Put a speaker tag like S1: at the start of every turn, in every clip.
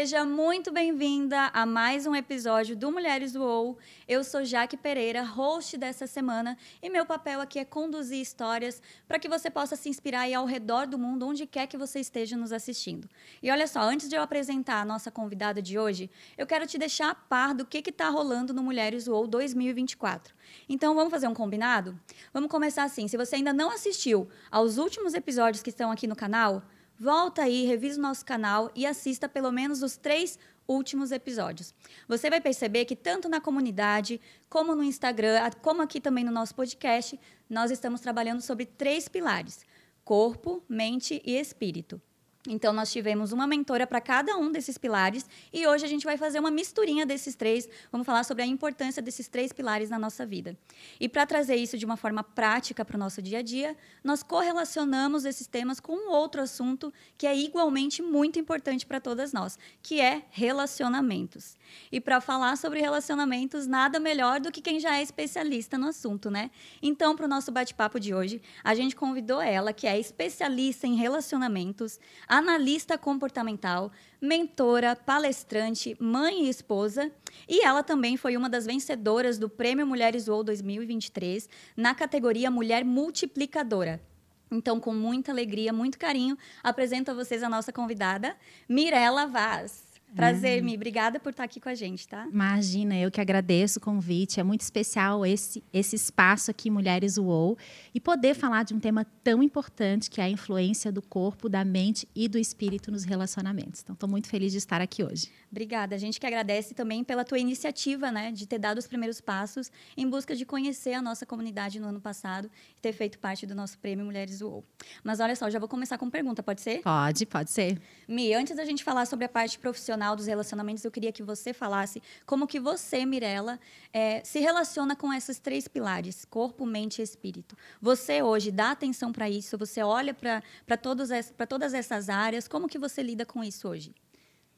S1: Seja muito bem-vinda a mais um episódio do Mulheres Ou. Eu sou Jaque Pereira, host dessa semana, e meu papel aqui é conduzir histórias para que você possa se inspirar aí ao redor do mundo, onde quer que você esteja nos assistindo. E olha só, antes de eu apresentar a nossa convidada de hoje, eu quero te deixar a par do que está rolando no Mulheres Ou 2024. Então vamos fazer um combinado? Vamos começar assim. Se você ainda não assistiu aos últimos episódios que estão aqui no canal, volta aí, revisa o nosso canal e assista pelo menos os três últimos episódios. Você vai perceber que tanto na comunidade, como no Instagram, como aqui também no nosso podcast, nós estamos trabalhando sobre três pilares: corpo, mente e espírito. Então, nós tivemos uma mentora para cada um desses pilares e hoje a gente vai fazer uma misturinha desses três. Vamos falar sobre a importância desses três pilares na nossa vida. E para trazer isso de uma forma prática para o nosso dia a dia, nós correlacionamos esses temas com um outro assunto que é igualmente muito importante para todas nós, que é relacionamentos. E para falar sobre relacionamentos, nada melhor do que quem já é especialista no assunto, né? Então, para o nosso bate-papo de hoje, a gente convidou ela, que é especialista em relacionamentos analista comportamental, mentora, palestrante, mãe e esposa. E ela também foi uma das vencedoras do Prêmio Mulheres UOL 2023 na categoria Mulher Multiplicadora. Então, com muita alegria, muito carinho, apresento a vocês a nossa convidada, Mirela Vaz. Prazer, hum. Mi. Obrigada por estar aqui com a gente, tá?
S2: Imagina, eu que agradeço o convite. É muito especial esse, esse espaço aqui, Mulheres UOL, e poder falar de um tema tão importante que é a influência do corpo, da mente e do espírito nos relacionamentos. Então, estou muito feliz de estar aqui hoje.
S1: Obrigada. A gente que agradece também pela tua iniciativa, né, de ter dado os primeiros passos em busca de conhecer a nossa comunidade no ano passado e ter feito parte do nosso prêmio Mulheres UOL. Mas olha só, já vou começar com pergunta, pode ser?
S2: Pode, pode ser.
S1: Mi, antes da gente falar sobre a parte profissional, profissional dos relacionamentos, eu queria que você falasse como que você, Mirella, é, se relaciona com esses três pilares, corpo, mente e espírito. Você hoje dá atenção para isso? Você olha para todas essas áreas? Como que você lida com isso hoje?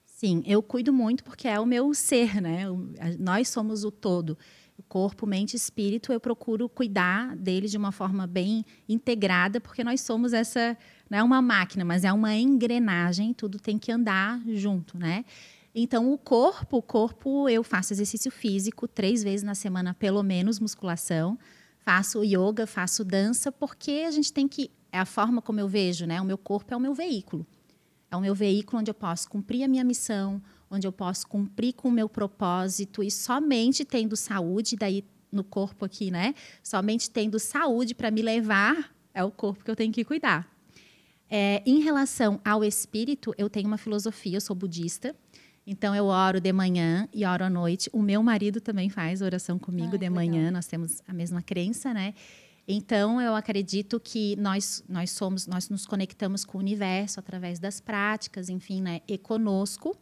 S2: Sim, eu cuido muito porque é o meu ser, né? Nós somos o todo corpo, mente e espírito, eu procuro cuidar deles de uma forma bem integrada, porque nós somos essa, não é uma máquina, mas é uma engrenagem, tudo tem que andar junto, né? Então, o corpo, o corpo, eu faço exercício físico três vezes na semana, pelo menos musculação, faço yoga, faço dança, porque a gente tem que. É a forma como eu vejo, né? O meu corpo é o meu veículo. É o meu veículo onde eu posso cumprir a minha missão, onde eu posso cumprir com o meu propósito e somente tendo saúde, daí no corpo aqui, né? Somente tendo saúde para me levar, é o corpo que eu tenho que cuidar. É, em relação ao espírito, eu tenho uma filosofia, eu sou budista. Então eu oro de manhã e oro à noite. O meu marido também faz oração comigo ah, de manhã. Nós temos a mesma crença, né? Então eu acredito que nós nós somos nós nos conectamos com o universo através das práticas, enfim, né? E conosco.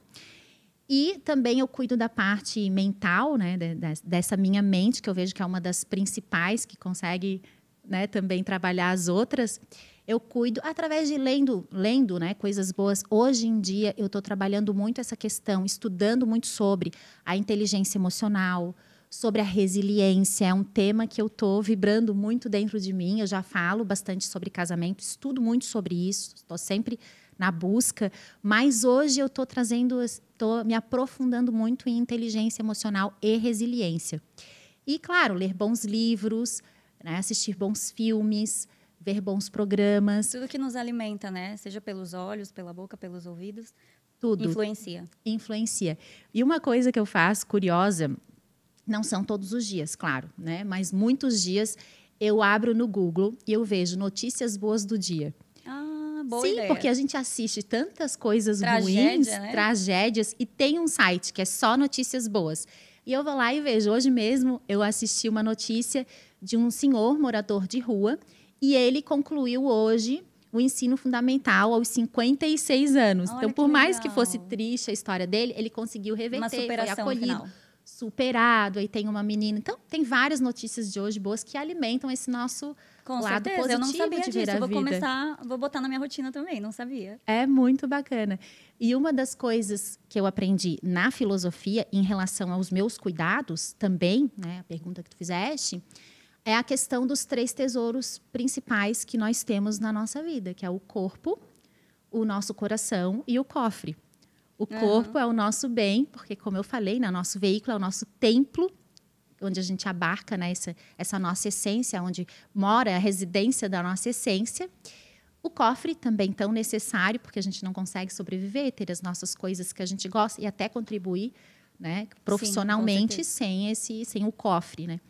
S2: E também eu cuido da parte mental, né, dessa minha mente, que eu vejo que é uma das principais que consegue né, também trabalhar as outras. Eu cuido através de lendo, lendo né, coisas boas. Hoje em dia, eu estou trabalhando muito essa questão, estudando muito sobre a inteligência emocional, sobre a resiliência. É um tema que eu estou vibrando muito dentro de mim. Eu já falo bastante sobre casamento, estudo muito sobre isso, estou sempre na busca, mas hoje eu estou trazendo, estou me aprofundando muito em inteligência emocional e resiliência. E, claro, ler bons livros, né, assistir bons filmes, ver bons programas.
S1: Tudo que nos alimenta, né? Seja pelos olhos, pela boca, pelos ouvidos. Tudo. Influencia.
S2: Influencia. E uma coisa que eu faço curiosa, não são todos os dias, claro, né? Mas muitos dias eu abro no Google e eu vejo notícias boas do dia
S1: boa Sim, ideia. porque a gente
S2: assiste tantas coisas Tragédia, ruins, né? tragédias, e tem um site que é só notícias boas. E eu vou lá e vejo. Hoje mesmo eu assisti uma notícia de um senhor morador de rua e ele concluiu hoje o ensino fundamental aos 56 anos. Olha então, por que mais que fosse triste a história dele, ele conseguiu reverter, foi acolhido superado, aí tem uma menina. Então, tem várias notícias de hoje boas que alimentam esse nosso com lado certeza, positivo eu não sabia de disso. eu vida. Vou começar,
S1: vou botar na minha rotina também, não sabia.
S2: É muito bacana. E uma das coisas que eu aprendi na filosofia em relação aos meus cuidados também, né, a pergunta que tu fizeste, é a questão dos três tesouros principais que nós temos na nossa vida, que é o corpo, o nosso coração e o cofre. O corpo uhum. é o nosso bem, porque como eu falei, né, nosso veículo é o nosso templo onde a gente abarca né, essa, essa nossa essência, onde mora a residência da nossa essência. O cofre também tão necessário, porque a gente não consegue sobreviver, ter as nossas coisas que a gente gosta e até contribuir né, profissionalmente Sim, sem esse sem o cofre, né?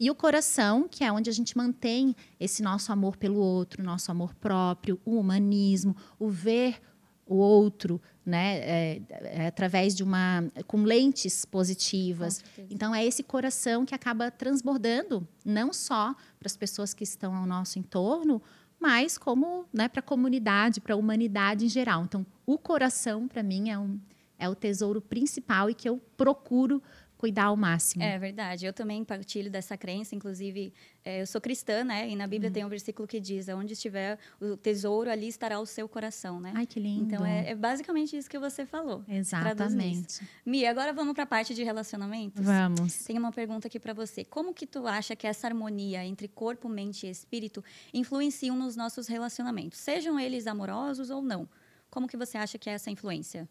S2: E o coração, que é onde a gente mantém esse nosso amor pelo outro, nosso amor próprio, o humanismo, o ver o outro, né? É, é, através de uma com lentes positivas. Então é esse coração que acaba transbordando não só para as pessoas que estão ao nosso entorno, mas como né, para a comunidade, para a humanidade em geral. Então o coração para mim é um é o tesouro principal e que eu procuro cuidar ao máximo. É
S1: verdade. Eu também partilho dessa crença, inclusive é, eu sou cristã, né? E na Bíblia uhum. tem um versículo que diz: onde estiver o tesouro, ali estará o seu coração, né? Ai, que lindo. Então é, é basicamente isso que você falou. Exatamente. Mi, agora vamos para a parte de relacionamentos? Vamos. Tem uma pergunta aqui para você. Como que tu acha que essa harmonia entre corpo, mente e espírito influenciam nos nossos relacionamentos, sejam eles amorosos ou não? Como que você acha que é essa influência?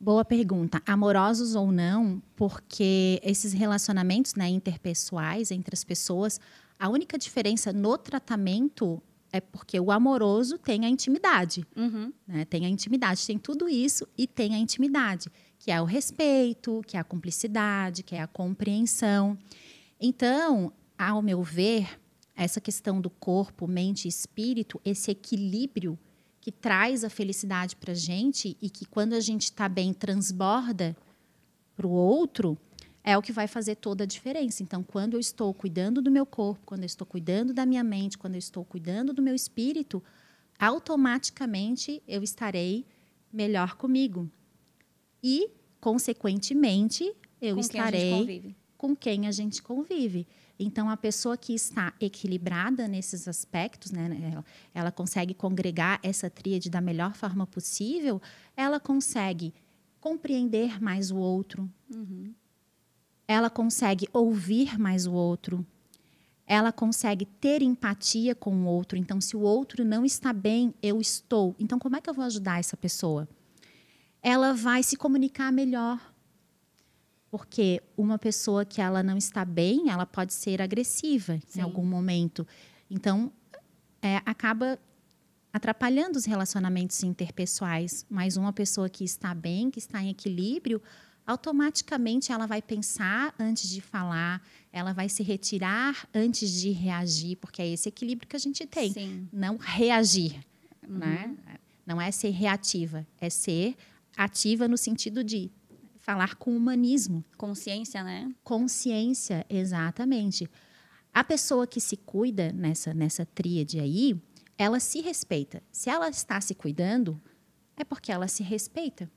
S2: Boa pergunta. Amorosos ou não, porque esses relacionamentos né, interpessoais entre as pessoas, a única diferença no tratamento é porque o amoroso tem a intimidade. Uhum. Né? Tem a intimidade, tem tudo isso e tem a intimidade, que é o respeito, que é a cumplicidade, que é a compreensão. Então, ao meu ver, essa questão do corpo, mente e espírito, esse equilíbrio que traz a felicidade para a gente e que quando a gente está bem transborda para o outro é o que vai fazer toda a diferença. Então, quando eu estou cuidando do meu corpo, quando eu estou cuidando da minha mente, quando eu estou cuidando do meu espírito, automaticamente eu estarei melhor comigo. E, consequentemente, eu com estarei quem com quem a gente convive. Então, a pessoa que está equilibrada nesses aspectos, né, ela, ela consegue congregar essa tríade da melhor forma possível, ela consegue compreender mais o outro, uhum. ela consegue ouvir mais o outro, ela consegue ter empatia com o outro. Então, se o outro não está bem, eu estou. Então, como é que eu vou ajudar essa pessoa? Ela vai se comunicar melhor porque uma pessoa que ela não está bem, ela pode ser agressiva Sim. em algum momento. Então, é, acaba atrapalhando os relacionamentos interpessoais. Mas uma pessoa que está bem, que está em equilíbrio, automaticamente ela vai pensar antes de falar, ela vai se retirar antes de reagir, porque é esse equilíbrio que a gente tem. Sim. Não reagir, uhum. né? Não é ser reativa, é ser ativa no sentido de falar com humanismo. Consciência, né? Consciência, exatamente. A pessoa que se cuida nessa, nessa tríade aí, ela se respeita. Se ela está se cuidando, é porque ela se respeita.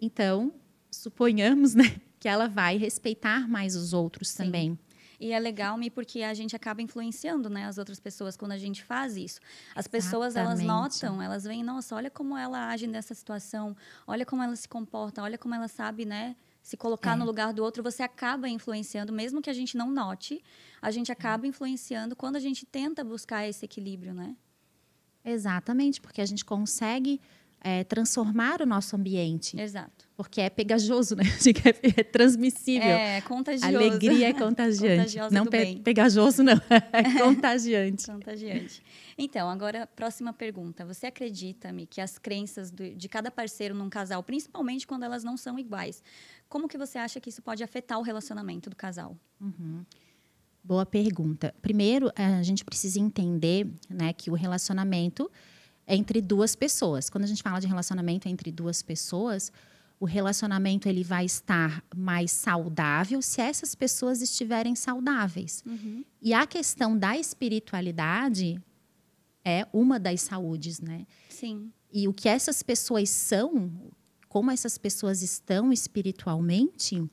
S2: Então, suponhamos né, que ela vai respeitar mais os outros Sim. também
S1: e é legal me porque a gente acaba influenciando, né, as outras pessoas quando a gente faz isso. As Exatamente. pessoas elas notam, elas veem, nossa, olha como ela age nessa situação, olha como ela se comporta, olha como ela sabe, né, se colocar é. no lugar do outro, você acaba influenciando, mesmo que a gente não note, a gente é. acaba é. influenciando quando a gente tenta buscar esse equilíbrio, né?
S2: Exatamente, porque a gente consegue é, transformar o nosso ambiente. Exato. Porque é pegajoso, né? É transmissível. É, contagioso. Alegria é contagiante. Contagiosa não pe bem. pegajoso, não. É contagiante.
S1: contagiante. Então, agora, próxima pergunta. Você acredita, me que as crenças do, de cada parceiro num casal, principalmente quando elas não são iguais, como que você acha que isso pode afetar o relacionamento do casal?
S2: Uhum. Boa pergunta. Primeiro, eh, a gente precisa entender né, que o relacionamento entre duas pessoas. Quando a gente fala de relacionamento entre duas pessoas, o relacionamento ele vai estar mais saudável se essas pessoas estiverem saudáveis. Uhum. E a questão da espiritualidade é uma das saúdes, né? Sim. E o que essas pessoas são, como essas pessoas estão espiritualmente,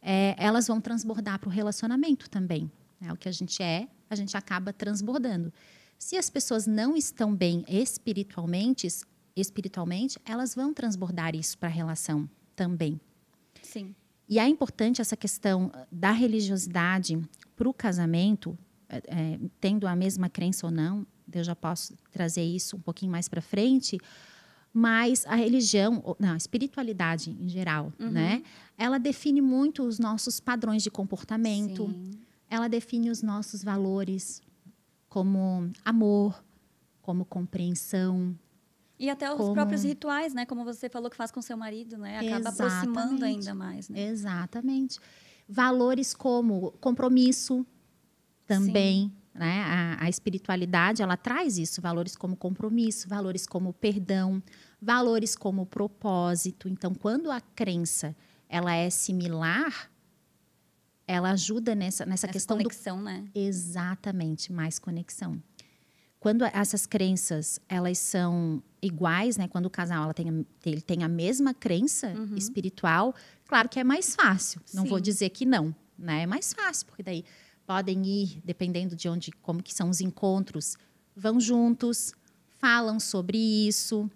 S2: é, elas vão transbordar para o relacionamento também. É o que a gente é, a gente acaba transbordando. Se as pessoas não estão bem espiritualmente, espiritualmente, elas vão transbordar isso para a relação também. Sim. E é importante essa questão ah, da religiosidade para o casamento, é, tendo a mesma crença ou não, eu já posso trazer isso um pouquinho mais para frente, mas a religião, não, a espiritualidade em geral, uhum. né? Ela define muito os nossos padrões de comportamento, Sim. ela define os nossos valores, como amor, como compreensão.
S1: E até os como... próprios rituais, né? Como você falou que faz com seu marido, né? Acaba Exatamente. aproximando ainda mais. Né?
S2: Exatamente. Valores como compromisso também. Sim. Né? A, a, espiritualidade ela traz isso, valores como compromisso, valores como perdão, valores como propósito. Então, quando a crença ela é similar, ela ajuda nessa, nessa Essa questão conexão, do... né? Exatamente, mais conexão. Quando essas crenças, elas são iguais, né? Quando o casal ela tem, ele tem a mesma crença uhum. espiritual, claro que é mais fácil. Não Sim. vou dizer que não, né? É mais fácil, porque daí podem ir, dependendo de onde, como que são os encontros, vão juntos, falam sobre isso,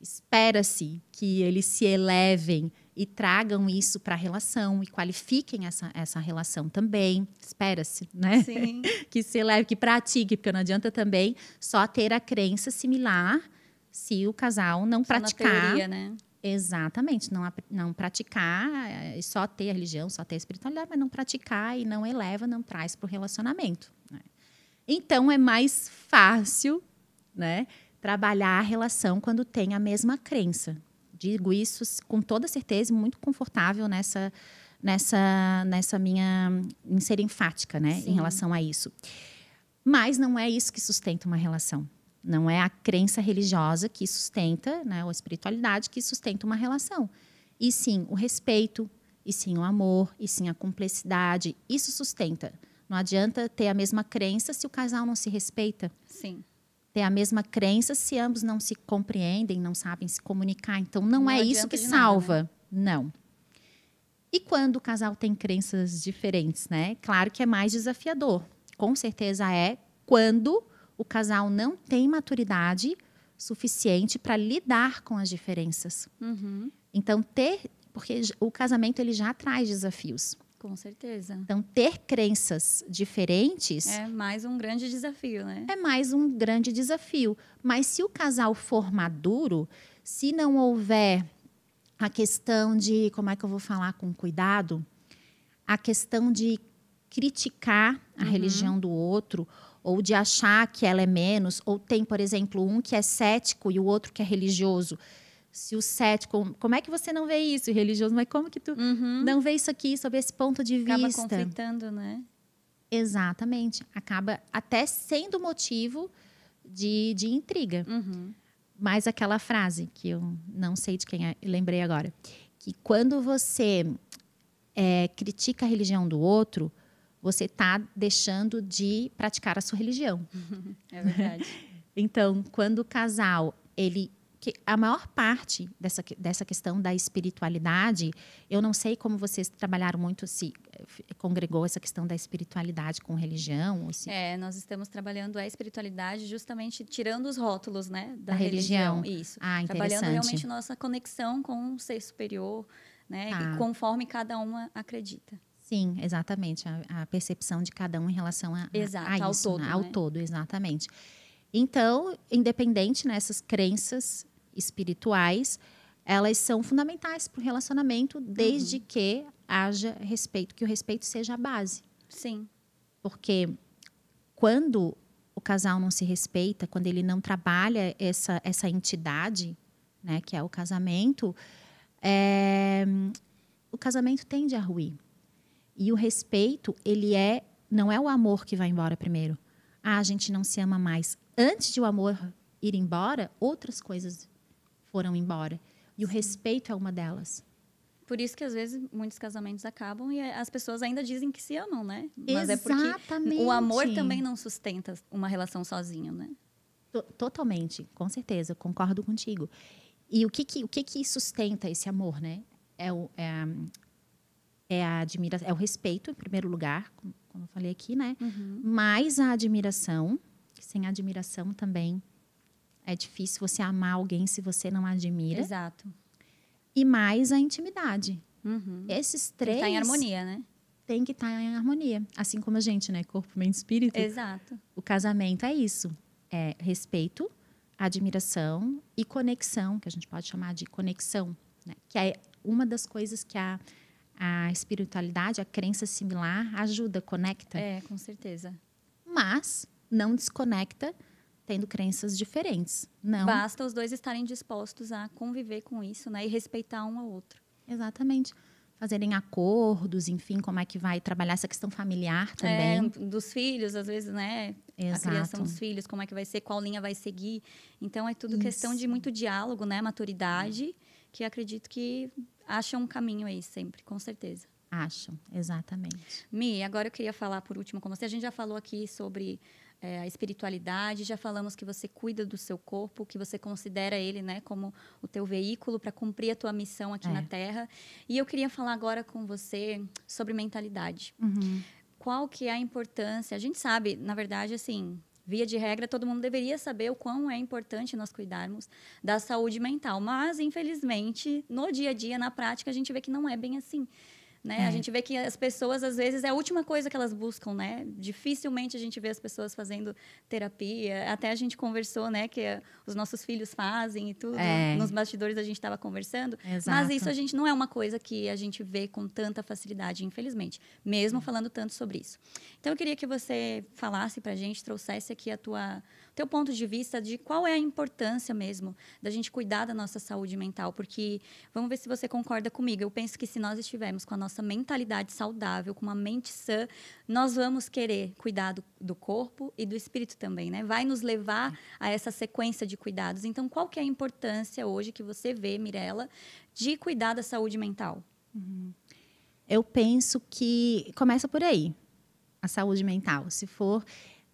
S2: espera-se que eles se elevem e tragam isso para a relação e qualifiquem essa, essa relação também. Espera-se, né? Sim. que se leve, que pratique, porque não adianta também só ter a crença similar se o casal não só praticar. Na teoria, né? Exatamente, não, não praticar, eh, só ter a religião, só ter a espiritualidade, mas não praticar e não eleva, não traz para o relacionamento. Né? Então é mais fácil né, trabalhar a relação quando tem a mesma crença. Digo isso com toda certeza, muito confortável nessa nessa nessa minha em ser enfática, né, Sim. em relação a isso. Mas não é isso que sustenta uma relação. Não é a crença religiosa que sustenta, né, ou a espiritualidade que sustenta uma relação. E sim o respeito, e sim o amor, e sim a cumplicidade. Isso sustenta. Não adianta ter a mesma crença se o casal não se respeita. Sim ter a mesma crença se ambos não se compreendem, não sabem se comunicar. Então, não, não é isso que salva. Nada, né? Não. E quando o casal tem crenças diferentes, né? Claro que é mais desafiador. Com certeza é quando o casal não tem maturidade suficiente para lidar com as diferenças. Uhum. Então, ter. Porque o casamento ele já traz desafios.
S1: Com certeza. Então,
S2: ter crenças diferentes. É
S1: mais um grande desafio, né? É mais um grande
S2: desafio. Mas se o casal for maduro, se não houver a questão de. Como é que eu vou falar com cuidado? A questão de criticar a uhum. religião do outro ou de achar que ela é menos, ou tem, por exemplo, um que é cético e o outro que é religioso se o cético, como é que você não vê isso, religioso, mas como que tu uhum. não vê isso aqui sob esse ponto de Acaba vista? Acaba
S1: conflitando, né?
S2: Exatamente. Acaba até sendo motivo de, de intriga. Uhum. Mas aquela frase que eu não sei de quem é, lembrei agora, que quando você é, critica a religião do outro, você está deixando de praticar a sua religião.
S1: é verdade.
S2: então, quando o casal ele que a maior parte dessa, dessa questão da espiritualidade, eu não sei como vocês trabalharam muito, se eh, congregou essa questão da espiritualidade com religião. Se...
S1: É, nós estamos trabalhando a espiritualidade justamente tirando os rótulos né, da, religião. religião.
S2: Isso. Ah, trabalhando realmente
S1: nossa conexão com o ser superior, né, ah. conforme cada uma acredita.
S2: Sim, exatamente. A, a, percepção de cada um em relação a, Exato, a isso, ao né, todo. Ao né. todo, exatamente. Exatamente. Então, independente nessas né, crenças espirituais, elas são fundamentais para o relacionamento, desde uhum. que haja respeito, que o respeito seja a base. Sim. Porque quando o casal não se respeita, quando ele não trabalha essa, essa entidade, né, que é o casamento, é, o casamento tende a ruir. E o respeito, ele é não é o amor que vai embora primeiro ah, a gente não se ama mais. Antes de o amor ir embora, outras coisas foram embora. E o respeito
S1: é uma delas. Por isso que às vezes muitos casamentos acabam e as pessoas ainda dizem que se amam, né? Mas Exatamente. é porque o amor também não sustenta uma relação sozinho, né?
S2: T Totalmente, com certeza, concordo contigo. E o que que, o que, que sustenta esse amor, né? É, o, é, é a admira é o respeito em primeiro lugar, como eu falei aqui, né? Uhum. Mais a admiração, sem admiração também é difícil você amar alguém se você não admira. Exato. E mais a intimidade.
S1: Uhum. Esses três. Tem que estar tá em harmonia, né?
S2: Tem que estar tá em harmonia. Assim como a gente, né? Corpo, mente, espírito. Exato. O casamento é isso: é respeito, admiração e conexão, que a gente pode chamar de conexão, né? Que é uma das coisas que a a espiritualidade, a crença similar, ajuda, conecta. É, com certeza. Mas não desconecta tendo crenças diferentes. Não. Basta
S1: os dois estarem dispostos a conviver com isso, né, e respeitar um ao outro. Exatamente.
S2: Fazerem acordos, enfim, como é que vai trabalhar essa questão familiar é, também.
S1: É, dos filhos, às vezes, né? Exato. A criação dos filhos, como é que vai ser, qual linha vai seguir. Então, é tudo isso. questão de muito diálogo, né? Maturidade, que acredito que acham um caminho aí sempre, com certeza.
S2: Acham, exatamente.
S1: Mi, agora eu queria falar por último com você. A gente já falou aqui sobre é, a espiritualidade, já falamos que você cuida do seu corpo, que você considera ele né, como o teu veículo para cumprir a tua missão aqui é. na Terra. E eu queria falar agora com você sobre mentalidade. Uhum. Qual que é a importância? A gente sabe, na verdade, assim, via de regra, todo mundo deveria saber o quão é importante nós cuidarmos da saúde mental. Mas, infelizmente, no dia a dia, na prática, a gente vê que não é bem assim. Né? É. A gente vê que as pessoas, às vezes, é a última coisa que elas buscam, né? Dificilmente a gente vê as pessoas fazendo terapia. Até a gente conversou, né? Que eh, os nossos filhos fazem e tudo. É. Nos bastidores a gente estava conversando. Exato. Mas isso a gente não é uma coisa que a gente vê com tanta facilidade, infelizmente. Mesmo é. falando tanto sobre isso. Então, eu queria que você falasse para a gente, trouxesse aqui a tua teu ponto de vista de qual é a importância mesmo da gente cuidar da nossa saúde mental, porque vamos ver se você concorda comigo. Eu penso que se nós estivermos com a nossa mentalidade saudável, com uma mente sã, nós vamos querer cuidar do, do corpo e do espírito também, né? Vai nos levar a essa sequência de cuidados. Então, qual que é a importância hoje que você vê, Mirella, de cuidar da saúde mental? Uhum.
S2: Eu penso que começa por aí, a saúde mental. Se for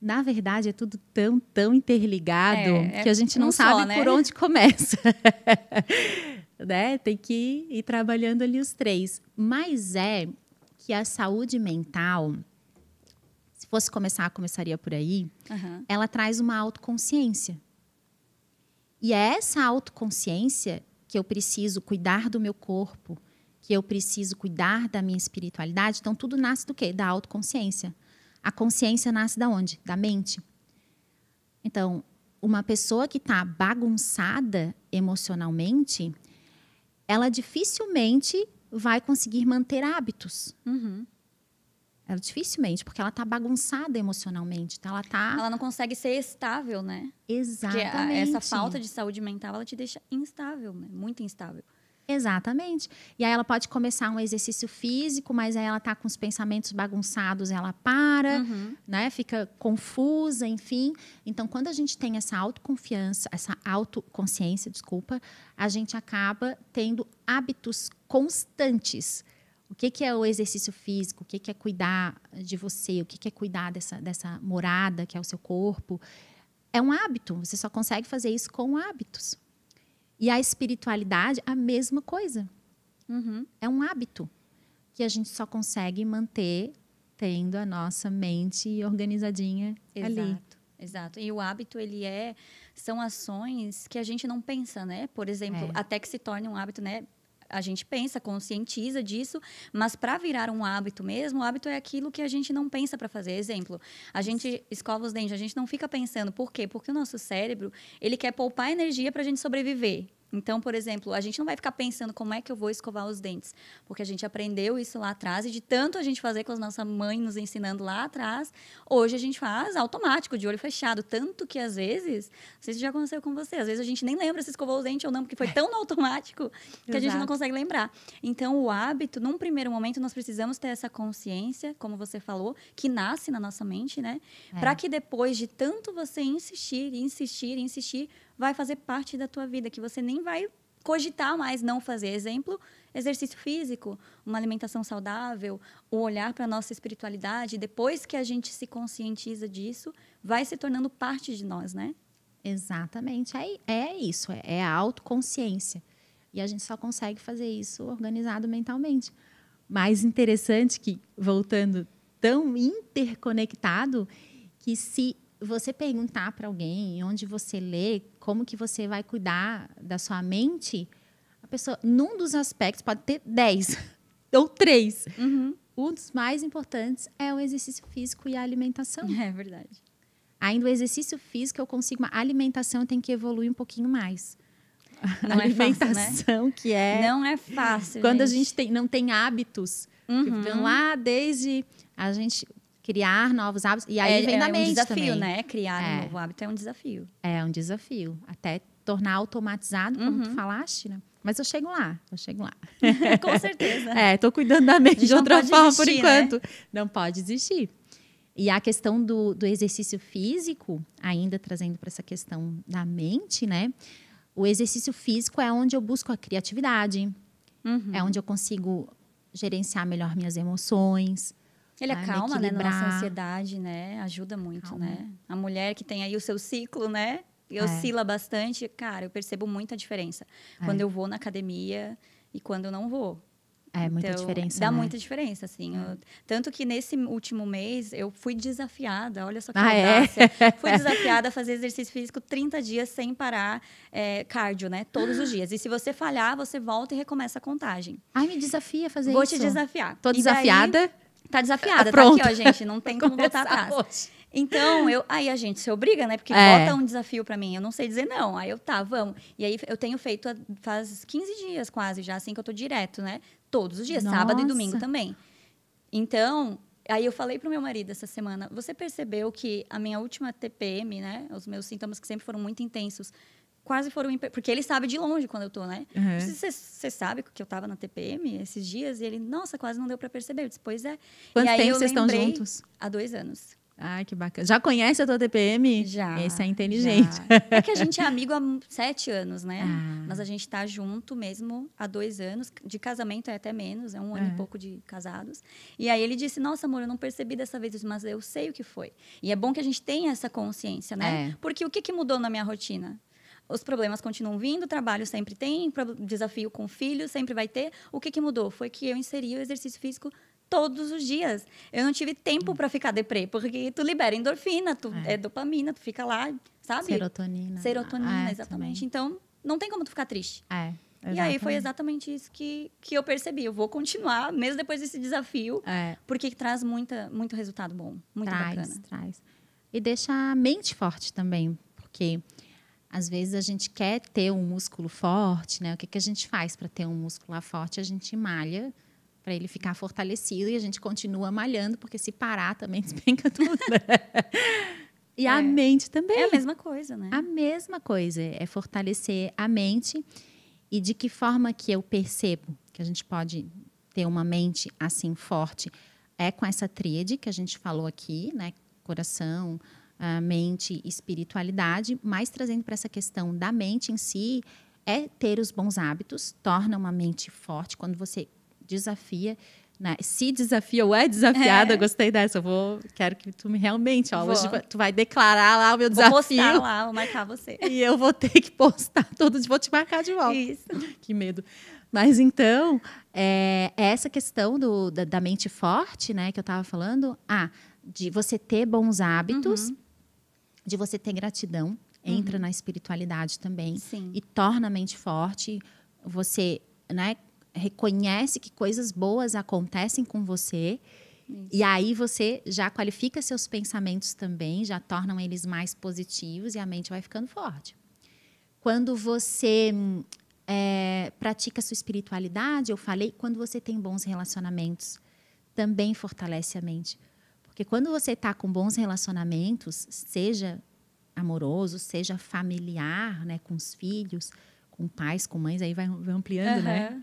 S2: na verdade, é tudo tão, tão interligado é, é que a gente não, não sabe só, né? por onde começa. né? Tem que ir trabalhando ali os três. Mas é que a saúde mental, se fosse começar, começaria por aí, uhum. ela traz uma autoconsciência. E é essa autoconsciência que eu preciso cuidar do meu corpo, que eu preciso cuidar da minha espiritualidade. Então, tudo nasce do quê? Da autoconsciência. A consciência nasce da onde? Da mente. Então, uma pessoa que está bagunçada emocionalmente, ela dificilmente vai conseguir manter hábitos. Uhum. Ela dificilmente, porque ela está bagunçada emocionalmente. Então ela tá. Ela
S1: não consegue ser estável, né? Exatamente. Porque essa falta de saúde mental, ela te deixa instável, né? muito instável.
S2: Exatamente. E aí ela pode começar um exercício físico, mas aí ela está com os pensamentos bagunçados, ela para, uhum. né? Fica confusa, enfim. Então, quando a gente tem essa autoconfiança, essa autoconsciência, desculpa, a gente acaba tendo hábitos constantes. O que, que é o exercício físico? O que, que é cuidar de você? O que, que é cuidar dessa, dessa morada que é o seu corpo? É um hábito. Você só consegue fazer isso com hábitos. E a espiritualidade, a mesma coisa. Uhum. É um hábito que a gente só consegue manter tendo a nossa mente organizadinha Exato. ali.
S1: Exato. E o hábito, ele é. São ações que a gente não pensa, né? Por exemplo, é. até que se torne um hábito, né? a gente pensa, conscientiza disso, mas para virar um hábito mesmo, o hábito é aquilo que a gente não pensa para fazer. Exemplo, a gente escova os dentes, a gente não fica pensando por quê? Porque o nosso cérebro, ele quer poupar energia para a gente sobreviver. Então, por exemplo, a gente não vai ficar pensando como é que eu vou escovar os dentes, porque a gente aprendeu isso lá atrás e de tanto a gente fazer com a nossa mãe nos ensinando lá atrás, hoje a gente faz automático, de olho fechado. Tanto que às vezes, não sei se já aconteceu com você, às vezes a gente nem lembra se escovou os dentes ou não, porque foi é. tão no automático que a gente não consegue lembrar. Então, o hábito, num primeiro momento, nós precisamos ter essa consciência, como você falou, que nasce na nossa mente, né? É. Para que depois de tanto você insistir, insistir, insistir, vai fazer parte da tua vida, que você nem vai cogitar mais não fazer. Exemplo, exercício físico, uma alimentação saudável, o olhar para a nossa espiritualidade, depois que a gente se conscientiza disso, vai se tornando parte de nós, né? Exatamente. É, é isso, é, é a autoconsciência. E a gente só consegue
S2: fazer isso organizado mentalmente. Mais interessante que, voltando tão interconectado, que se você perguntar para alguém onde você lê, como que você vai cuidar da sua mente, a pessoa, num dos aspectos, pode ter 10 ou 3. Uhum. Um dos mais importantes é o exercício físico e a alimentação. É verdade. Ainda o exercício físico eu consigo, a alimentação tem que evoluir um pouquinho mais.
S1: Não a alimentação é fácil, né? que é. Não
S2: é fácil. Quando gente. a gente tem, não tem hábitos. Uhum. Então, lá desde a gente criar novos hábitos. E aí é, vem é da mente. É um desafio, também. né? Criar é. um novo
S1: hábito é um desafio.
S2: É um desafio. Até tornar automatizado, como uhum. tu falaste, né? Mas eu chego lá, eu chego lá. Com certeza. É, tô cuidando da mente de outra forma desistir, por né? enquanto. Né? Não pode desistir. E a questão do, do exercício físico, ainda trazendo para essa questão da mente, né? O exercício físico é onde eu busco a criatividade, uhum. é onde eu consigo gerenciar melhor minhas emoções, ele ah, acalma, né, nossa
S1: ansiedade, né? Ajuda muito, Calma. né? A mulher que tem aí o seu ciclo, né? E é. oscila é. bastante. Cara, eu percebo muita diferença. É. Quando eu vou na academia e quando eu não vou. É, muita então, diferença. Dá né? muita diferença, assim. É. Eu, tanto que nesse último mês eu fui desafiada, olha só que ah, É? Fui desafiada a fazer exercício físico 30 dias sem parar é, cardio, né? Todos os dias. E se você falhar, você volta e recomeça a contagem. Ai, me desafia a fazer Vou isso. Vou te desafiar. Tô e desafiada. Daí, tá desafiada, Pronto. tá aqui, ó, gente, não tem como voltar atrás. Então, eu, aí a gente se obriga, né? Porque é. bota um desafio para mim, eu não sei dizer não. Aí eu, tá, vamos. E aí eu tenho feito faz 15 dias quase já, assim que eu tô direto, né? Todos os dias, Nossa. sábado e domingo também. Então, aí eu falei pro meu marido essa semana, você percebeu que a minha última TPM, né? Os meus sintomas que sempre foram muito intensos, quase foram. Porque ele sabe de longe quando eu tô, né? Você, uhum. sabe que eu tava na TPM esses dias e ele, nossa, quase não deu para perceber. Depois pois é. Quanto tempo vocês estão juntos? Há dois anos.
S2: Ai, que bacana. Já conhece a tua TPM? Já. Esse é inteligente. Já.
S1: É que a gente é amigo há sete anos, né? Ah. Mas a gente tá junto mesmo há dois anos. De casamento é até menos, é um ano é. e pouco de casados. E aí ele disse: Nossa, amor, eu não percebi dessa vez, mas eu sei o que foi. E é bom que a gente tenha essa consciência, né? É. Porque o que, que mudou na minha rotina? os problemas continuam vindo, trabalho sempre tem, desafio com filho sempre vai ter. O que, que mudou? Foi que eu inseri o exercício físico todos os dias. Eu não tive tempo hum. para ficar deprê, porque tu libera endorfina, tu é. é. dopamina, tu fica lá, sabe? Serotonina. Serotonina, ah, é, exatamente. Também. Então, não tem como tu ficar triste. É. Exatamente. E aí foi exatamente isso que, que eu percebi. Eu vou continuar, mesmo depois desse desafio, é. porque traz muita, muito resultado bom, muito traz, bacana. Traz.
S2: E deixa a mente forte também, porque às vezes a gente quer ter um músculo forte, né? O que, que a gente faz para ter um músculo forte? A gente malha para ele ficar fortalecido e a gente continua malhando, porque se parar também despenca tudo. Né? e é. a mente também. É a mesma coisa, né? A mesma coisa. É, é fortalecer a mente e de que forma que eu percebo que a gente pode ter uma mente assim forte é com essa tríade que a gente falou aqui, né? Coração, mente e espiritualidade, mas trazendo para essa questão da mente em si, é ter os bons hábitos, torna uma mente forte quando você desafia. Né? Se desafia ou é desafiada, é. gostei dessa. Eu vou, quero que tu me realmente, ó, hoje tu vai declarar lá o meu desafio. Vou postar lá,
S1: vou marcar você. E eu
S2: vou ter que postar todos, vou te marcar de volta. Isso. Que medo. Mas então, é, é, essa questão do, da, da, mente forte, né, que eu estava falando, ah, de você ter bons hábitos, uhum de você ter gratidão. Entra uhum. na espiritualidade também. Sim. E torna a mente forte. Você né, reconhece que coisas boas acontecem com você. Isso. E aí você já qualifica seus pensamentos também, já tornam eles mais positivos e a mente vai ficando forte. Quando você é, pratica sua espiritualidade, eu falei, quando você tem bons relacionamentos, também fortalece a mente. Porque quando você está com bons relacionamentos, seja amoroso, seja familiar, né, com os filhos, com pais, com mães, aí vai, vai ampliando, uhum. né?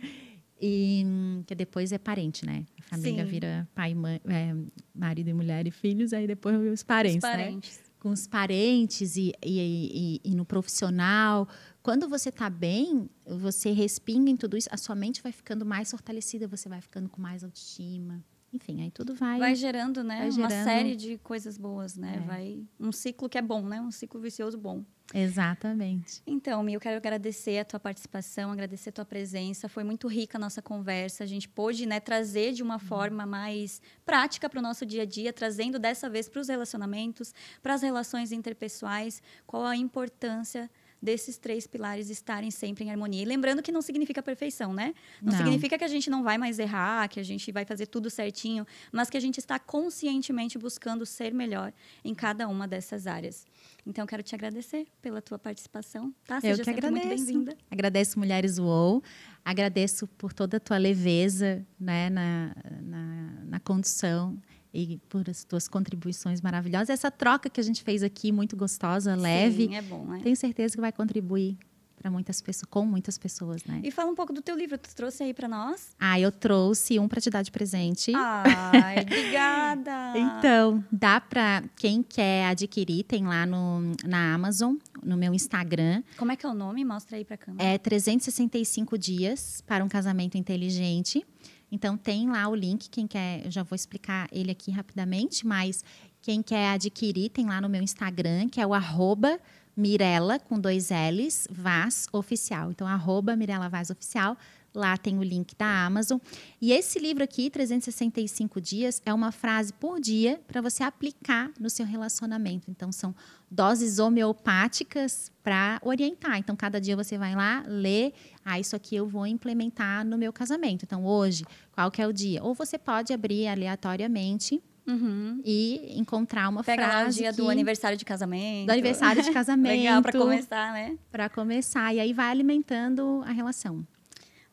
S2: E que depois é parente, né? A família Sim. vira pai, mãe, é, marido e mulher e filhos, aí depois os parentes, os né? parentes. Né? Com os parentes e, e, e, e no profissional. Quando você está bem, você respinga em tudo isso, a sua mente vai ficando mais fortalecida, você vai ficando com mais autoestima enfim, aí tudo
S1: vai. Vai gerando, né? Vai uma série de coisas boas, né? É. Vai. Um ciclo que é bom, né? Um ciclo vicioso bom.
S2: Exatamente.
S1: Então, Mi, eu quero agradecer a tua participação, agradecer a tua presença. Foi muito rica a nossa conversa. A gente pôde né, trazer de uma uhum. forma mais prática para o nosso dia a dia, trazendo dessa vez para os relacionamentos, para as relações interpessoais, qual a importância desses três pilares estarem sempre em harmonia. E lembrando que não significa perfeição, né? Não, não, significa que a gente não vai mais errar, que a gente vai fazer tudo certinho, mas que a gente está conscientemente buscando ser melhor em cada uma dessas áreas. Então, quero te agradecer pela tua participação, tá? Seja Eu que agradeço. muito bem-vinda.
S2: Agradeço Mulheres UOL, agradeço por toda a tua leveza né, na, na, na condução e por as tuas contribuições maravilhosas. Essa troca que a gente fez aqui, muito gostosa, leve. Sim, é bom, né? Tenho certeza que vai contribuir para muitas pessoas, com muitas pessoas, né? E
S1: fala um pouco do teu livro, tu trouxe aí para nós?
S2: Ah, eu trouxe um para te dar de presente. Ai,
S1: obrigada. então,
S2: dá para quem quer adquirir, tem lá no, na Amazon, no meu Instagram.
S1: Como é que é o nome? Mostra aí para câmera.
S2: É 365 dias para um casamento inteligente. Então tem lá o link, quem quer, eu já vou explicar ele aqui rapidamente, mas quem quer adquirir, tem lá no meu Instagram, que é o arroba Mirella, com dois L's, Vaz Oficial. Então, arroba Mirella Vaz Oficial, lá tem o link da Amazon. E esse livro aqui, 365 dias, é uma frase por dia para você aplicar no seu relacionamento. Então, são doses homeopáticas para orientar. Então, cada dia você vai lá, lê ah, isso aqui eu vou implementar no meu casamento. Então, hoje, qual que é o dia? Ou você pode abrir aleatoriamente Uhum. e encontrar uma Pegar frase. Pegar o dia que... do aniversário de
S1: casamento. Do aniversário de casamento. Legal, para começar, né? Para começar. E aí vai alimentando a relação.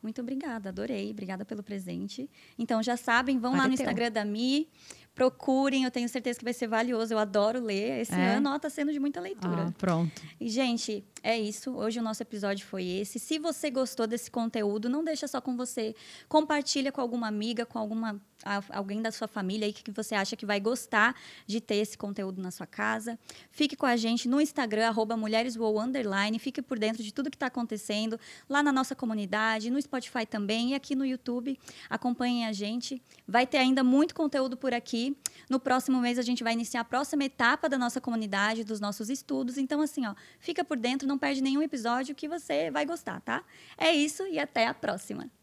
S1: Muito obrigada, adorei. Obrigada pelo presente. Então, já sabem, vão Pode lá no teu. Instagram da Mi procurem, eu tenho certeza que vai ser valioso. Eu adoro ler. Esse é? ano está sendo de muita ah, leitura. Ah, pronto. E, gente, é isso. Hoje o nosso episódio foi esse. Se você gostou desse conteúdo, não deixa só com você. Compartilha com alguma amiga, com alguma alguém da sua família aí que você acha que vai gostar de ter esse conteúdo na sua casa. Fique com a gente no Instagram, arroba Fique por dentro de tudo que está acontecendo lá na nossa comunidade, no Spotify também e aqui no YouTube. Acompanhem a gente. Vai ter ainda muito conteúdo por aqui no próximo mês, a gente vai iniciar a próxima etapa da nossa comunidade, dos nossos estudos. Então, assim, ó, fica por dentro, não perde nenhum episódio que você vai gostar, tá? É isso e até a próxima.